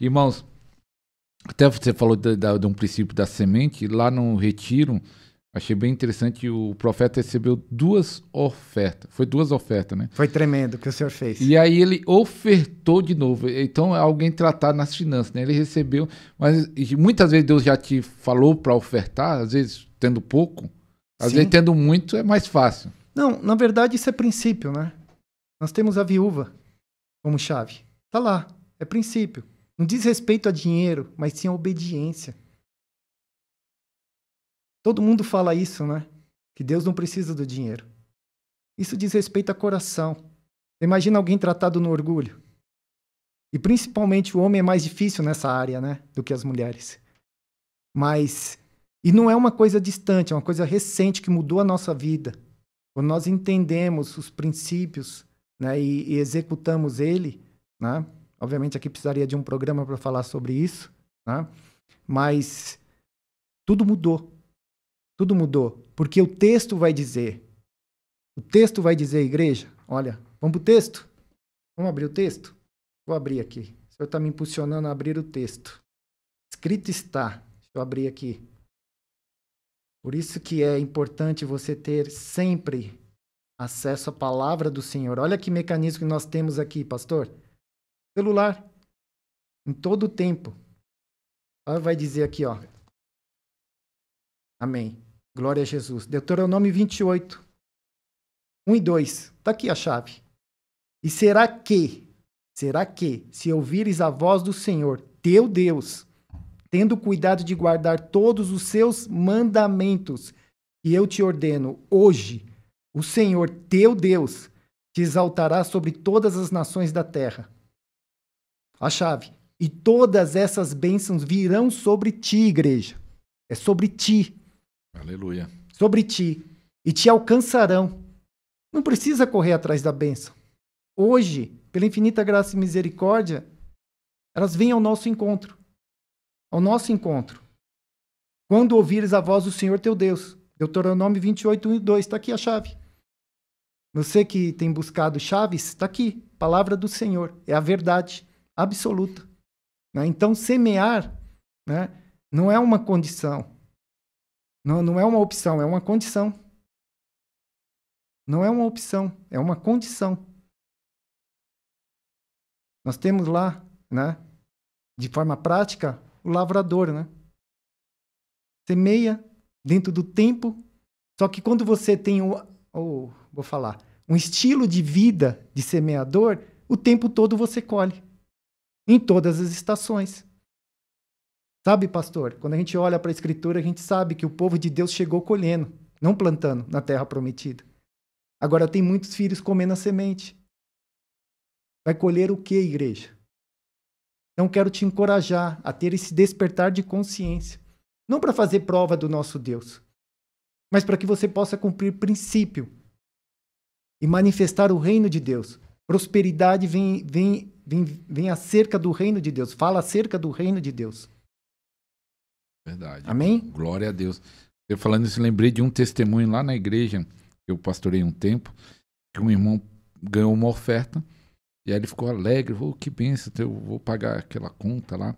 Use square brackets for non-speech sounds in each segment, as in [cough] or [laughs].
Irmãos, até você falou de, de, um princípio da semente, lá no retiro, achei bem interessante, o profeta recebeu duas ofertas, foi duas ofertas, né? Foi tremendo o que o senhor fez. E aí ele ofertou de novo, então é alguém tratar nas finanças, né? Ele recebeu, mas muitas vezes Deus já te falou para ofertar, às vezes tendo pouco, às Sim. vezes tendo muito é mais fácil. Não, na verdade isso é princípio, né? Nós temos a viúva como chave. Tá lá, é princípio. Não diz respeito a dinheiro, mas sim a obediência. Todo mundo fala isso, né? Que Deus não precisa do dinheiro. Isso diz respeito a coração. Imagina alguém tratado no orgulho. E principalmente o homem é mais difícil nessa área, né, do que as mulheres. Mas e não é uma coisa distante, é uma coisa recente que mudou a nossa vida. Quando nós entendemos os princípios, né, e, e executamos ele, né, Obviamente, aqui precisaria de um programa para falar sobre isso, né? mas tudo mudou. Tudo mudou. Porque o texto vai dizer. O texto vai dizer, igreja, olha, vamos para o texto? Vamos abrir o texto? Vou abrir aqui. O senhor está me impulsionando a abrir o texto. Escrito está. Deixa eu abrir aqui. Por isso que é importante você ter sempre acesso à palavra do Senhor. Olha que mecanismo que nós temos aqui, pastor celular em todo o tempo. Ela vai dizer aqui, ó. Amém. Glória a Jesus. Deuteronômio 28, 1 e 2. Está aqui a chave. E será que, será que, se ouvires a voz do Senhor, teu Deus, tendo cuidado de guardar todos os seus mandamentos, que eu te ordeno hoje, o Senhor teu Deus te exaltará sobre todas as nações da terra a chave. E todas essas bênçãos virão sobre ti, igreja. É sobre ti. Aleluia. Sobre ti. E te alcançarão. Não precisa correr atrás da bênção. Hoje, pela infinita graça e misericórdia, elas vêm ao nosso encontro. Ao nosso encontro. Quando ouvires a voz do Senhor teu Deus. Deuteronômio 28, 1 e 2. Está aqui a chave. Você que tem buscado chaves, está aqui. Palavra do Senhor. É a verdade absoluta. Né? Então, semear né, não é uma condição, não, não é uma opção, é uma condição. Não é uma opção, é uma condição. Nós temos lá, né, de forma prática, o lavrador, né? Semeia dentro do tempo, só que quando você tem o, vou falar, um estilo de vida de semeador, o tempo todo você colhe em todas as estações. Sabe, pastor, quando a gente olha para a Escritura, a gente sabe que o povo de Deus chegou colhendo, não plantando na terra prometida. Agora tem muitos filhos comendo a semente. Vai colher o que, igreja? Então quero te encorajar a ter esse despertar de consciência. Não para fazer prova do nosso Deus, mas para que você possa cumprir princípio e manifestar o reino de Deus. Prosperidade vem, vem Vem, vem acerca do reino de Deus. Fala acerca do reino de Deus. Verdade. Amém? Glória a Deus. Eu falando isso, lembrei de um testemunho lá na igreja, que eu pastorei um tempo, que um irmão ganhou uma oferta, e aí ele ficou alegre, oh, que benção, eu vou pagar aquela conta lá.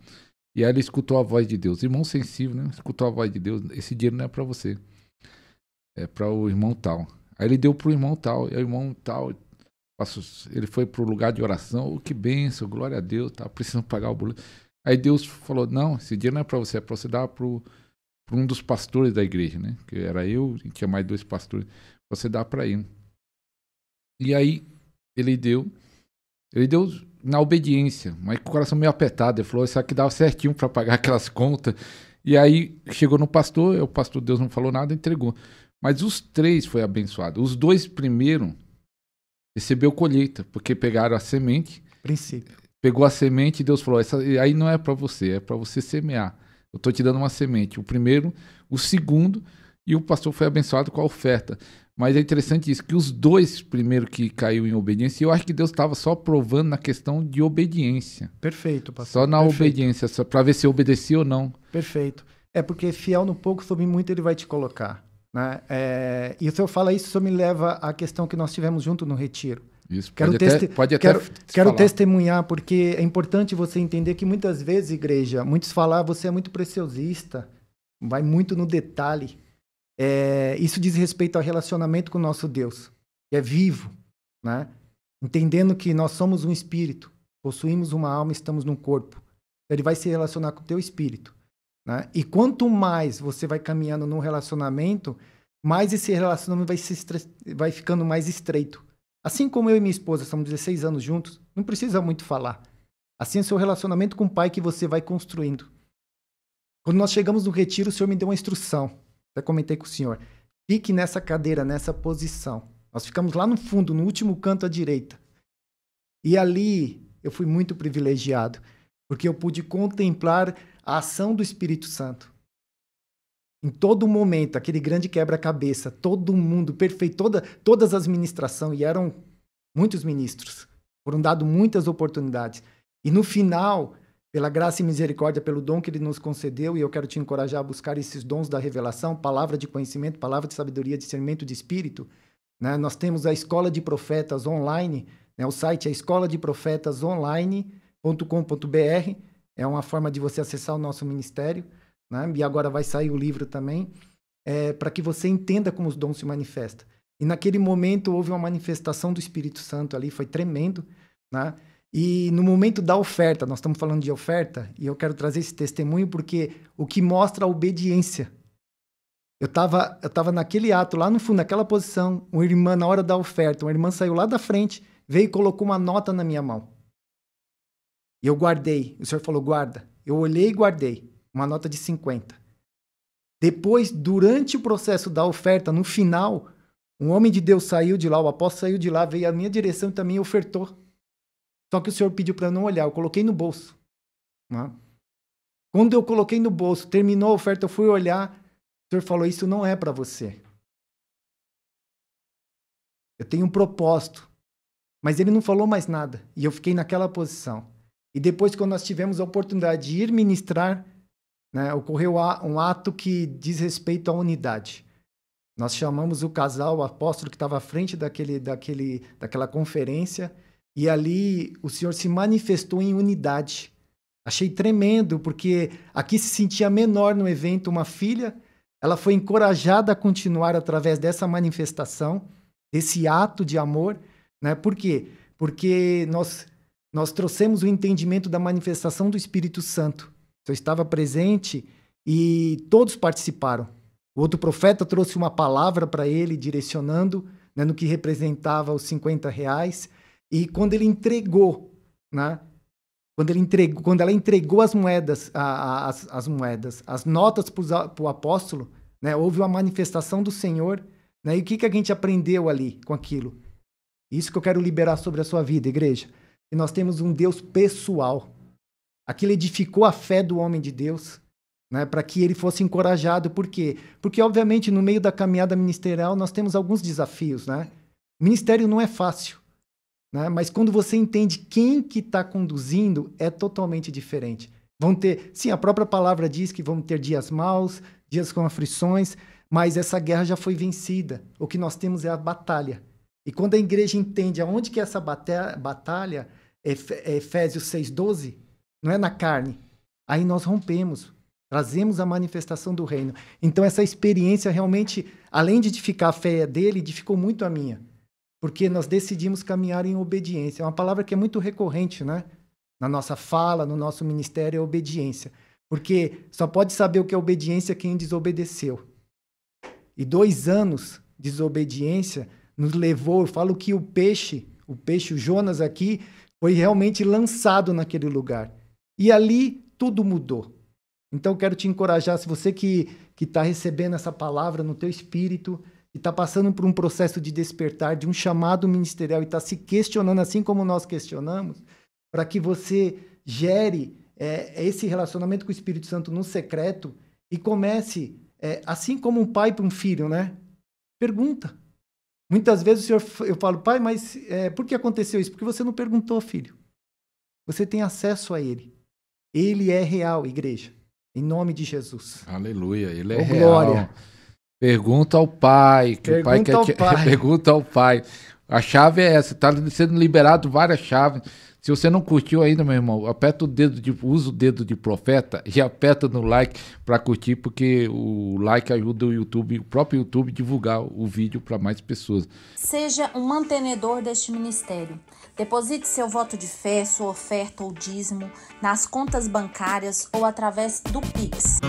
E aí ele escutou a voz de Deus. Irmão sensível, né? Escutou a voz de Deus. Esse dinheiro não é para você. É para o irmão tal. Aí ele deu pro irmão tal. E o irmão tal ele foi para o lugar de oração, oh, que benção, glória a Deus, tá precisando pagar o boleto. Aí Deus falou, não, esse dinheiro não é para você, é para você dar para um dos pastores da igreja, né? Que era eu e tinha mais dois pastores. Você dá para ele. E aí ele deu, ele deu na obediência, mas com o coração meio apertado. Ele falou, isso aqui dava certinho para pagar aquelas contas. E aí chegou no pastor, o pastor Deus não falou nada, entregou. Mas os três foi abençoado. Os dois primeiro recebeu colheita, porque pegaram a semente. Princípio. Pegou a semente e Deus falou: essa aí não é para você, é para você semear. Eu estou te dando uma semente. O primeiro, o segundo, e o pastor foi abençoado com a oferta. Mas é interessante isso, que os dois, primeiro que caiu em obediência, eu acho que Deus estava só provando na questão de obediência. Perfeito, pastor. Só na Perfeito. obediência, para ver se obedecia ou não. Perfeito. É porque fiel no pouco, sobre muito ele vai te colocar. Né? É, e o senhor fala isso, o senhor me leva à questão que nós tivemos junto no retiro. Isso, quero pode, pode até quero, quero testemunhar, porque é importante você entender que muitas vezes, igreja, muitos falam, você é muito preciosista, vai muito no detalhe. É, isso diz respeito ao relacionamento com o nosso Deus, que é vivo, né? entendendo que nós somos um espírito, possuímos uma alma, estamos num corpo. Então, ele vai se relacionar com o teu espírito. Né? E quanto mais você vai caminhando num relacionamento, mais esse relacionamento vai, se estre... vai ficando mais estreito. Assim como eu e minha esposa estamos 16 anos juntos, não precisa muito falar. Assim é seu relacionamento com o pai que você vai construindo. Quando nós chegamos no retiro, o senhor me deu uma instrução. Até comentei com o senhor. Fique nessa cadeira, nessa posição. Nós ficamos lá no fundo, no último canto à direita. E ali eu fui muito privilegiado, porque eu pude contemplar a ação do Espírito Santo. Em todo momento, aquele grande quebra-cabeça, todo mundo perfeito, toda, todas as ministrações, e eram muitos ministros, foram dado muitas oportunidades. E no final, pela graça e misericórdia, pelo dom que ele nos concedeu, e eu quero te encorajar a buscar esses dons da revelação, palavra de conhecimento, palavra de sabedoria, discernimento de espírito. Né? Nós temos a Escola de Profetas online, né? o site é escoladeprofetasonline.com.br é uma forma de você acessar o nosso ministério, né? e agora vai sair o livro também, é, para que você entenda como os dons se manifestam. E naquele momento houve uma manifestação do Espírito Santo ali, foi tremendo, né? E no momento da oferta, nós estamos falando de oferta, e eu quero trazer esse testemunho porque o que mostra a obediência. Eu estava eu tava naquele ato, lá no fundo, naquela posição, uma irmã, na hora da oferta, uma irmã saiu lá da frente, veio e colocou uma nota na minha mão. E eu guardei. O senhor falou, guarda. Eu olhei e guardei. Uma nota de 50. Depois, durante o processo da oferta, no final, um homem de Deus saiu de lá, o apóstolo saiu de lá, veio à minha direção e também ofertou. Só que o senhor pediu para eu não olhar. Eu coloquei no bolso. Né? Quando eu coloquei no bolso, terminou a oferta, eu fui olhar. O senhor falou: Isso não é para você. Eu tenho um propósito. Mas ele não falou mais nada. E eu fiquei naquela posição. E depois, quando nós tivemos a oportunidade de ir ministrar, né, ocorreu um ato que diz respeito à unidade. Nós chamamos o casal, o apóstolo que estava à frente daquele, daquele, daquela conferência, e ali o Senhor se manifestou em unidade. Achei tremendo, porque aqui se sentia menor no evento uma filha, ela foi encorajada a continuar através dessa manifestação, desse ato de amor, né? Por quê? Porque nós nós trouxemos o entendimento da manifestação do Espírito Santo. Eu estava presente e todos participaram. O outro profeta trouxe uma palavra para ele, direcionando né, no que representava os 50 reais. E quando ele entregou, né, quando, ele entregou quando ela entregou as moedas, a, a, as, as, moedas, as notas para o apóstolo, né, houve uma manifestação do Senhor. Né, e o que, que a gente aprendeu ali com aquilo? Isso que eu quero liberar sobre a sua vida, igreja e nós temos um Deus pessoal. Aquilo edificou a fé do homem de Deus, né, para que ele fosse encorajado. Por quê? Porque, obviamente, no meio da caminhada ministerial, nós temos alguns desafios. Né? Ministério não é fácil, né? mas quando você entende quem que está conduzindo, é totalmente diferente. Vão ter, sim, a própria palavra diz que vão ter dias maus, dias com aflições, mas essa guerra já foi vencida. O que nós temos é a batalha. E quando a igreja entende aonde que é essa batalha Efésios 6,12, não é na carne. Aí nós rompemos, trazemos a manifestação do reino. Então, essa experiência realmente, além de edificar a fé dele, edificou muito a minha. Porque nós decidimos caminhar em obediência. É uma palavra que é muito recorrente, né? Na nossa fala, no nosso ministério, é obediência. Porque só pode saber o que é obediência quem desobedeceu. E dois anos de desobediência nos levou, eu falo que o peixe, o peixe, o Jonas aqui, foi realmente lançado naquele lugar. E ali tudo mudou. Então quero te encorajar, se você que que está recebendo essa palavra no teu espírito e está passando por um processo de despertar, de um chamado ministerial e está se questionando assim como nós questionamos, para que você gere é, esse relacionamento com o Espírito Santo no secreto e comece, é, assim como um pai para um filho, né? Pergunta. Muitas vezes o senhor, eu falo, pai, mas é, por que aconteceu isso? Porque você não perguntou, filho. Você tem acesso a ele. Ele é real, igreja. Em nome de Jesus. Aleluia, ele é oh, real. Glória. Pergunta ao pai, que pergunta o pai quer. Ao [laughs] pai. pergunta ao pai. A chave é essa, está sendo liberado várias chaves. Se você não curtiu ainda, meu irmão, aperta o dedo de usa o dedo de profeta e aperta no like para curtir, porque o like ajuda o YouTube, o próprio YouTube divulgar o vídeo para mais pessoas. Seja um mantenedor deste ministério. Deposite seu voto de fé, sua oferta ou dízimo nas contas bancárias ou através do Pix.